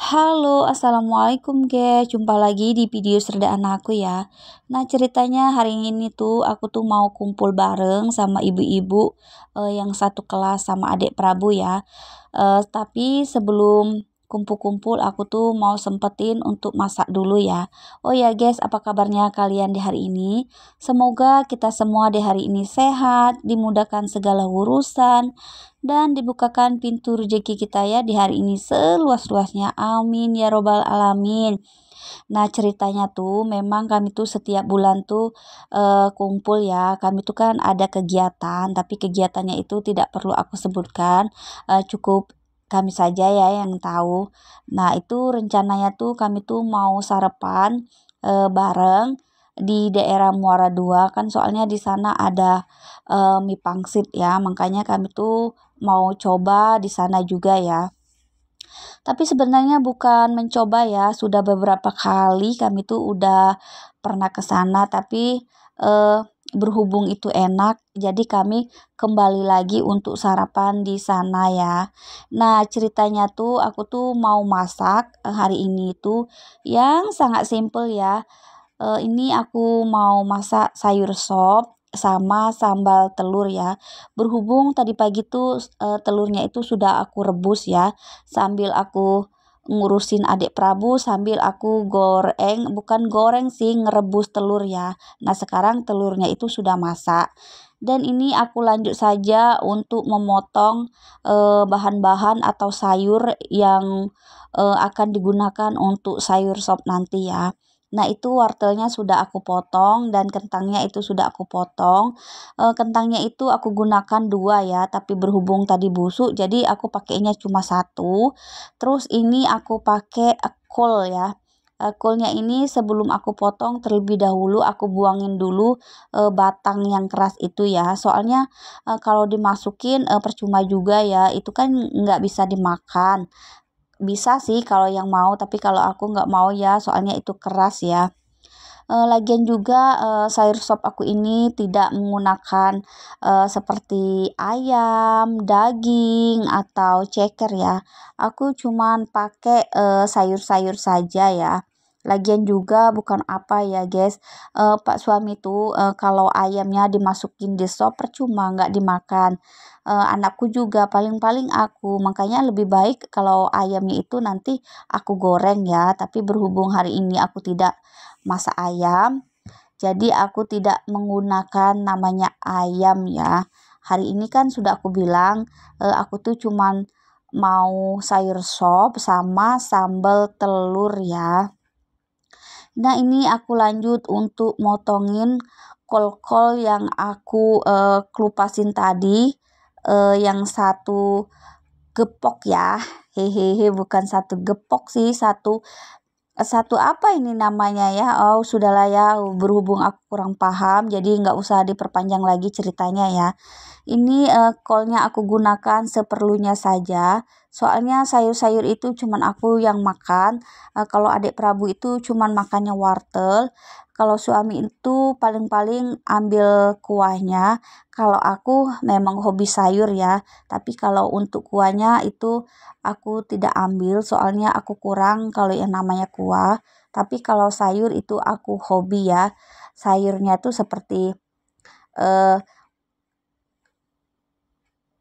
Halo, Assalamualaikum guys Jumpa lagi di video serdaan aku ya Nah ceritanya hari ini tuh aku tuh mau kumpul bareng sama ibu-ibu uh, Yang satu kelas sama adik Prabu ya Uh, Tapi sebelum kumpul-kumpul aku tuh mau sempetin untuk masak dulu ya. Oh ya guys, apa kabarnya kalian di hari ini? Semoga kita semua di hari ini sehat, dimudahkan segala urusan, dan dibukakan pintu rezeki kita ya di hari ini seluas-luasnya. Amin ya robbal alamin. Nah ceritanya tuh memang kami tuh setiap bulan tuh uh, kumpul ya. Kami tuh kan ada kegiatan, tapi kegiatannya itu tidak perlu aku sebutkan. Uh, cukup kami saja ya yang tahu. Nah, itu rencananya tuh kami tuh mau sarapan e, bareng di daerah Muara Dua kan soalnya di sana ada e, mie pangsit ya, makanya kami tuh mau coba di sana juga ya. Tapi sebenarnya bukan mencoba ya, sudah beberapa kali kami tuh udah pernah ke sana tapi eh, berhubung itu enak, jadi kami kembali lagi untuk sarapan di sana ya. Nah, ceritanya tuh aku tuh mau masak eh, hari ini itu yang sangat simple ya. E, ini aku mau masak sayur sop sama sambal telur ya. Berhubung tadi pagi tuh e, telurnya itu sudah aku rebus ya, sambil aku ngurusin adik Prabu sambil aku goreng, bukan goreng sih, ngerebus telur ya. Nah, sekarang telurnya itu sudah masak. Dan ini aku lanjut saja untuk memotong eh, bahan-bahan eh, atau sayur yang eh, akan digunakan untuk sayur sop nanti ya. Nah, itu wortelnya sudah aku potong dan kentangnya itu sudah aku potong. E, kentangnya itu aku gunakan dua ya, tapi berhubung tadi busuk, jadi aku pakainya cuma satu. Terus ini aku pakai kol ya. E, kolnya ini sebelum aku potong terlebih dahulu aku buangin dulu e, batang yang keras itu ya. Soalnya e, kalau dimasukin e, percuma juga ya, itu kan nggak bisa dimakan bisa sih kalau yang mau tapi kalau aku nggak mau ya soalnya itu keras ya uh, lagian juga uh, sayur sop aku ini tidak menggunakan uh, seperti ayam, daging atau ceker ya. Aku cuman pakai sayur-sayur saja ya. Lagian juga bukan apa ya guys, uh, pak suami tuh uh, kalau ayamnya dimasukin di sop percuma nggak dimakan. Uh, anakku juga paling-paling aku, makanya lebih baik kalau ayamnya itu nanti aku goreng ya. Tapi berhubung hari ini aku tidak masak ayam, jadi aku tidak menggunakan namanya ayam ya. Hari ini kan sudah aku bilang, uh, aku tuh cuman mau sayur sop sama sambal telur ya. Nah ini aku lanjut untuk motongin kol-kol yang aku uh, kelupasin tadi uh, yang satu gepok ya hehehe bukan satu gepok sih satu satu apa ini namanya ya oh sudahlah ya berhubung aku kurang paham jadi nggak usah diperpanjang lagi ceritanya ya ini uh, kolnya aku gunakan seperlunya saja Soalnya sayur-sayur itu cuman aku yang makan. E, kalau adik Prabu itu cuman makannya wortel. Kalau suami itu paling-paling ambil kuahnya. Kalau aku memang hobi sayur ya, tapi kalau untuk kuahnya itu aku tidak ambil soalnya aku kurang kalau yang namanya kuah. Tapi kalau sayur itu aku hobi ya. Sayurnya itu seperti eh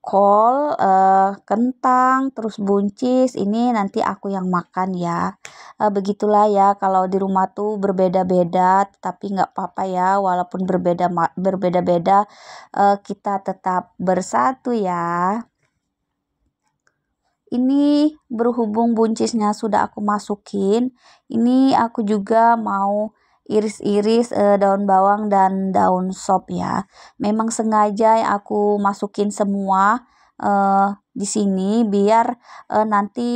kol, uh, eh, kentang, terus buncis. Ini nanti aku yang makan ya. Uh, begitulah ya kalau di rumah tuh berbeda-beda, tapi nggak apa-apa ya. Walaupun berbeda berbeda-beda, uh, kita tetap bersatu ya. Ini berhubung buncisnya sudah aku masukin, ini aku juga mau iris-iris e, daun bawang dan daun sop ya. Memang sengaja aku masukin semua e, di sini biar e, nanti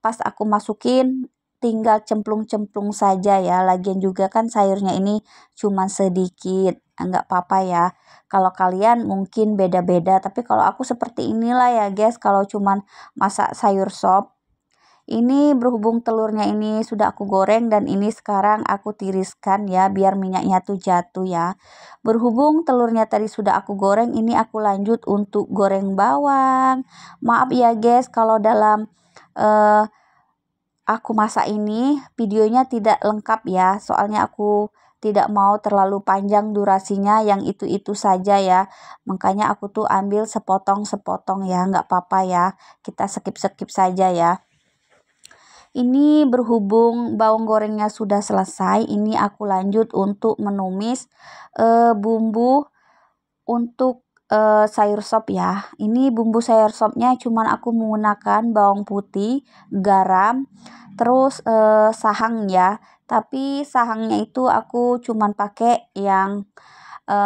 pas aku masukin tinggal cemplung-cemplung saja ya. Lagian juga kan sayurnya ini cuma sedikit nggak apa-apa ya. Kalau kalian mungkin beda-beda, tapi kalau aku seperti inilah ya guys, kalau cuman masak sayur sop ini berhubung telurnya ini sudah aku goreng dan ini sekarang aku tiriskan ya biar minyaknya tuh jatuh ya berhubung telurnya tadi sudah aku goreng ini aku lanjut untuk goreng bawang maaf ya guys kalau dalam uh, aku masak ini videonya tidak lengkap ya soalnya aku tidak mau terlalu panjang durasinya yang itu-itu saja ya makanya aku tuh ambil sepotong-sepotong ya nggak apa-apa ya kita skip-skip saja ya ini berhubung bawang gorengnya sudah selesai, ini aku lanjut untuk menumis e, bumbu untuk e, sayur sop ya. Ini bumbu sayur sopnya cuman aku menggunakan bawang putih, garam, terus e, sahang ya. Tapi sahangnya itu aku cuman pakai yang e,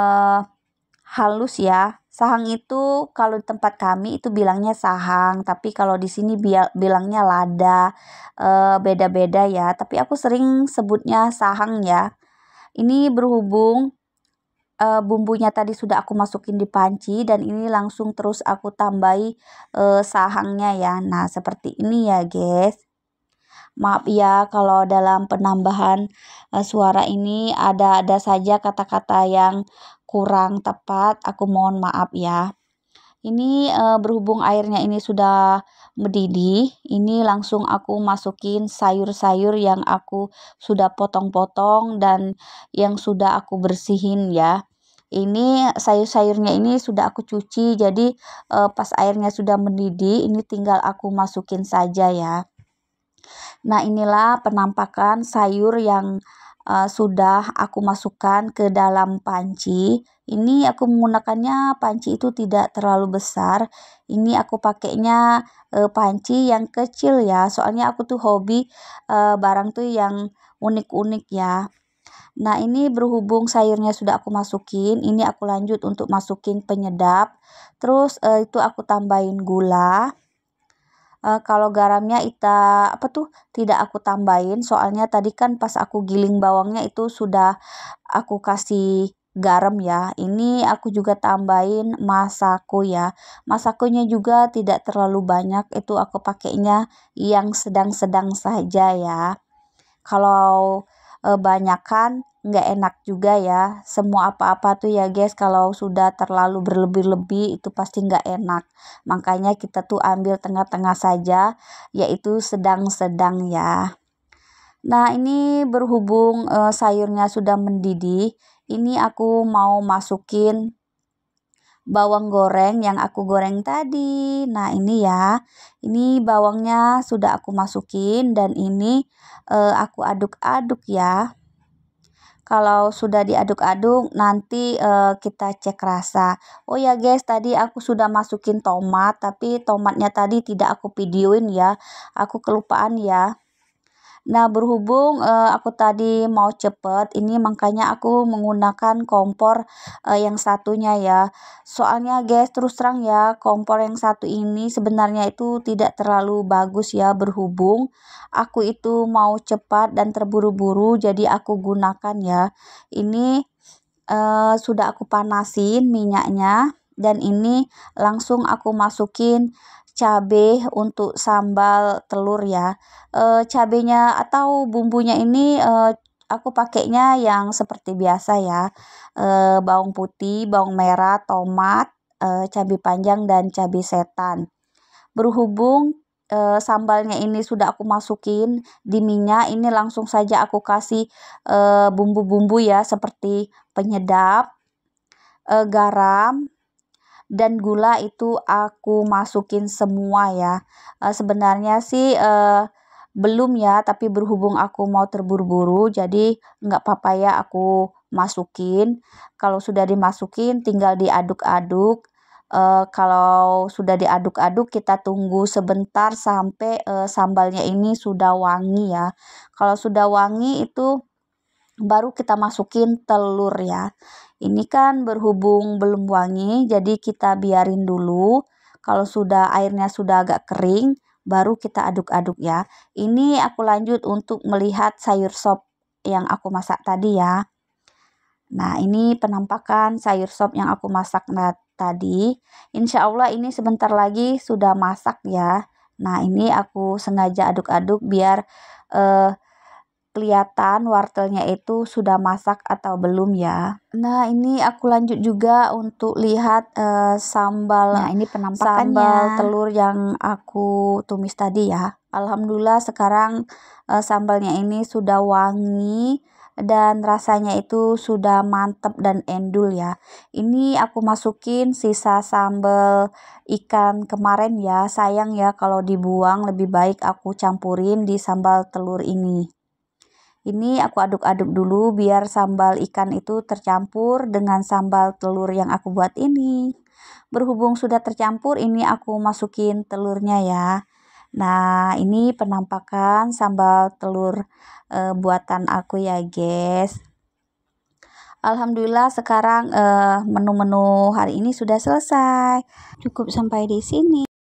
halus ya Sahang itu kalau di tempat kami itu bilangnya sahang, tapi kalau di sini bilangnya lada. Eh, beda-beda ya, tapi aku sering sebutnya sahang ya. Ini berhubung e, bumbunya tadi sudah aku masukin di panci dan ini langsung terus aku tambahi e, sahangnya ya. Nah, seperti ini ya, guys. Maaf ya kalau dalam penambahan uh, suara ini ada ada saja kata-kata yang kurang tepat, aku mohon maaf ya. Ini e, berhubung airnya ini sudah mendidih, ini langsung aku masukin sayur-sayur yang aku sudah potong-potong dan yang sudah aku bersihin ya. Ini sayur-sayurnya ini sudah aku cuci, jadi e, pas airnya sudah mendidih, ini tinggal aku masukin saja ya. Nah, inilah penampakan sayur yang uh, sudah aku masukkan ke dalam panci. Ini aku menggunakannya panci itu tidak terlalu besar. Ini aku pakainya uh, panci yang kecil ya. Soalnya aku tuh hobi uh, barang tuh yang unik-unik ya. Nah, ini berhubung sayurnya sudah aku masukin, ini aku lanjut untuk masukin penyedap. Terus uh, itu aku tambahin gula uh, kalau garamnya ita apa tuh tidak aku tambahin soalnya tadi kan pas aku giling bawangnya itu sudah aku kasih garam ya. Ini aku juga tambahin masako ya. Masakonya juga tidak terlalu banyak, itu aku pakainya yang sedang-sedang saja ya. Kalau e, banyakan nggak enak juga ya semua apa-apa tuh ya guys kalau sudah terlalu berlebih-lebih itu pasti nggak enak makanya kita tuh ambil tengah-tengah saja yaitu sedang-sedang ya nah ini berhubung e, sayurnya sudah mendidih ini aku mau masukin bawang goreng yang aku goreng tadi nah ini ya ini bawangnya sudah aku masukin dan ini e, aku aduk-aduk ya kalau sudah diaduk-aduk nanti uh, kita cek rasa oh ya guys tadi aku sudah masukin tomat tapi tomatnya tadi tidak aku videoin ya aku kelupaan ya Nah, berhubung uh, aku tadi mau cepet, ini makanya aku menggunakan kompor uh, yang satunya ya. Soalnya guys, terus terang ya, kompor yang satu ini sebenarnya itu tidak terlalu bagus ya berhubung aku itu mau cepat dan terburu-buru jadi aku gunakan ya. Ini uh, sudah aku panasin minyaknya dan ini langsung aku masukin cabe untuk sambal telur ya. E, cabenya atau bumbunya ini e, aku pakainya yang seperti biasa ya. E, bawang putih, bawang merah, tomat, e, cabai panjang dan cabai setan. Berhubung e, sambalnya ini sudah aku masukin di minyak ini langsung saja aku kasih bumbu-bumbu e, ya seperti penyedap e, garam dan gula itu aku masukin semua ya. E, sebenarnya sih e, belum ya, tapi berhubung aku mau terburu-buru, jadi nggak apa-apa ya aku masukin. Kalau sudah dimasukin, tinggal diaduk-aduk. E, kalau sudah diaduk-aduk, kita tunggu sebentar sampai e, sambalnya ini sudah wangi ya. Kalau sudah wangi itu baru kita masukin telur ya. Ini kan berhubung belum wangi, jadi kita biarin dulu. Kalau sudah airnya sudah agak kering, baru kita aduk-aduk ya. Ini aku lanjut untuk melihat sayur sop yang aku masak tadi ya. Nah, ini penampakan sayur sop yang aku masak tadi. Insya Allah ini sebentar lagi sudah masak ya. Nah, ini aku sengaja aduk-aduk biar eh, kelihatan wortelnya itu sudah masak atau belum ya. Nah, ini aku lanjut juga untuk lihat uh, sambal. Nah, ini penampakannya. Sambal telur yang aku tumis tadi ya. Alhamdulillah sekarang uh, sambalnya ini sudah wangi dan rasanya itu sudah mantep dan endul ya. Ini aku masukin sisa sambal ikan kemarin ya. Sayang ya kalau dibuang lebih baik aku campurin di sambal telur ini. Ini aku aduk-aduk dulu biar sambal ikan itu tercampur dengan sambal telur yang aku buat ini. Berhubung sudah tercampur, ini aku masukin telurnya ya. Nah, ini penampakan sambal telur e, buatan aku ya, guys. Alhamdulillah sekarang eh, menu-menu e, hari ini sudah selesai. Cukup sampai di sini.